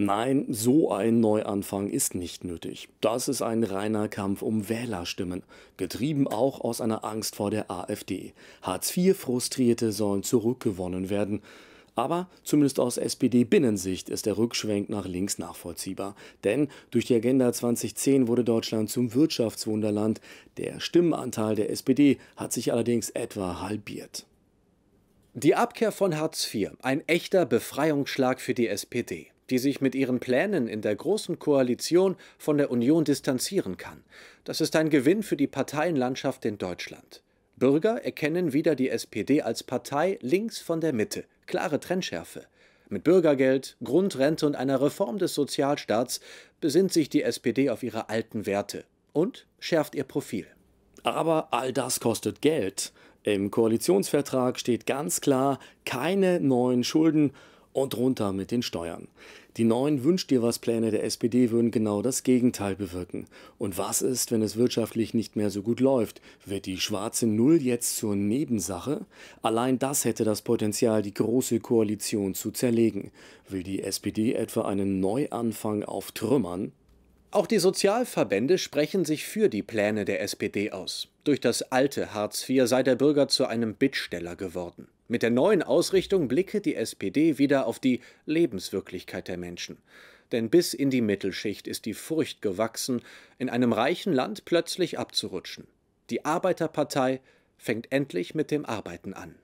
Nein, so ein Neuanfang ist nicht nötig. Das ist ein reiner Kampf um Wählerstimmen, getrieben auch aus einer Angst vor der AfD. Hartz-IV-Frustrierte sollen zurückgewonnen werden. Aber zumindest aus SPD-Binnensicht ist der Rückschwenk nach links nachvollziehbar. Denn durch die Agenda 2010 wurde Deutschland zum Wirtschaftswunderland. Der Stimmenanteil der SPD hat sich allerdings etwa halbiert. Die Abkehr von Hartz IV, ein echter Befreiungsschlag für die SPD die sich mit ihren Plänen in der Großen Koalition von der Union distanzieren kann. Das ist ein Gewinn für die Parteienlandschaft in Deutschland. Bürger erkennen wieder die SPD als Partei links von der Mitte. Klare Trennschärfe. Mit Bürgergeld, Grundrente und einer Reform des Sozialstaats besinnt sich die SPD auf ihre alten Werte und schärft ihr Profil. Aber all das kostet Geld. Im Koalitionsvertrag steht ganz klar keine neuen Schulden und runter mit den Steuern. Die neuen Wünsch dir was Pläne der SPD würden genau das Gegenteil bewirken. Und was ist, wenn es wirtschaftlich nicht mehr so gut läuft? Wird die schwarze Null jetzt zur Nebensache? Allein das hätte das Potenzial, die große Koalition zu zerlegen. Will die SPD etwa einen Neuanfang auf Trümmern? Auch die Sozialverbände sprechen sich für die Pläne der SPD aus. Durch das alte Hartz IV sei der Bürger zu einem Bittsteller geworden. Mit der neuen Ausrichtung blicke die SPD wieder auf die Lebenswirklichkeit der Menschen. Denn bis in die Mittelschicht ist die Furcht gewachsen, in einem reichen Land plötzlich abzurutschen. Die Arbeiterpartei fängt endlich mit dem Arbeiten an.